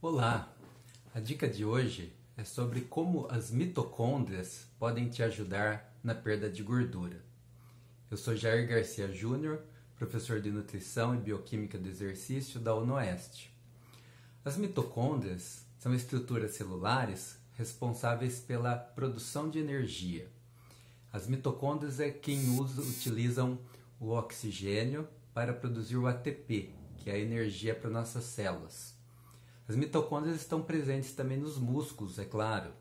Olá! A dica de hoje é sobre como as mitocôndrias podem te ajudar na perda de gordura. Eu sou Jair Garcia Júnior, professor de Nutrição e Bioquímica do Exercício da UNOeste. As mitocôndrias são estruturas celulares responsáveis pela produção de energia. As mitocôndrias é quem usa, utilizam o oxigênio para produzir o ATP, que é a energia para nossas células. As mitocôndrias estão presentes também nos músculos, é claro,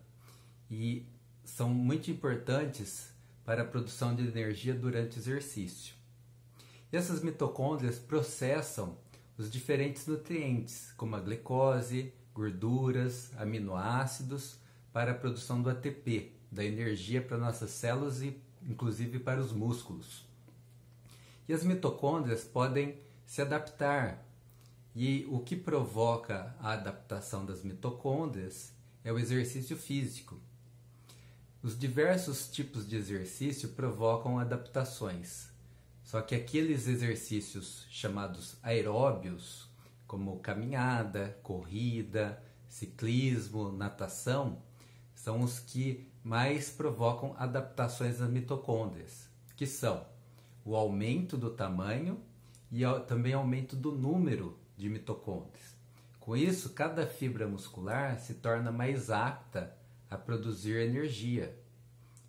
e são muito importantes para a produção de energia durante o exercício. E essas mitocôndrias processam os diferentes nutrientes, como a glicose, gorduras, aminoácidos, para a produção do ATP, da energia para nossas células e inclusive para os músculos. E as mitocôndrias podem se adaptar e o que provoca a adaptação das mitocôndrias é o exercício físico. Os diversos tipos de exercício provocam adaptações. Só que aqueles exercícios chamados aeróbios, como caminhada, corrida, ciclismo, natação, são os que mais provocam adaptações nas mitocôndrias, que são o aumento do tamanho e também aumento do número de mitocôndrias. Com isso, cada fibra muscular se torna mais apta a produzir energia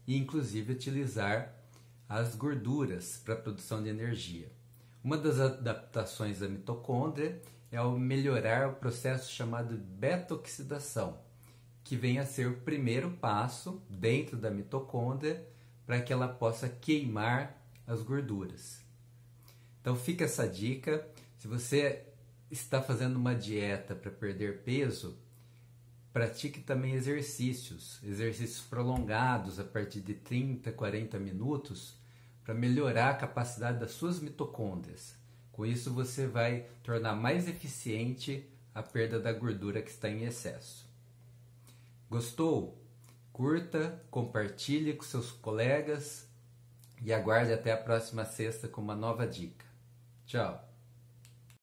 e, inclusive, utilizar as gorduras para a produção de energia. Uma das adaptações da mitocôndria é o melhorar o processo chamado beta-oxidação, que vem a ser o primeiro passo dentro da mitocôndria para que ela possa queimar as gorduras. Então fica essa dica. Se você está fazendo uma dieta para perder peso, pratique também exercícios, exercícios prolongados a partir de 30, 40 minutos, para melhorar a capacidade das suas mitocôndrias. Com isso, você vai tornar mais eficiente a perda da gordura que está em excesso. Gostou? Curta, compartilhe com seus colegas e aguarde até a próxima sexta com uma nova dica. Tchau!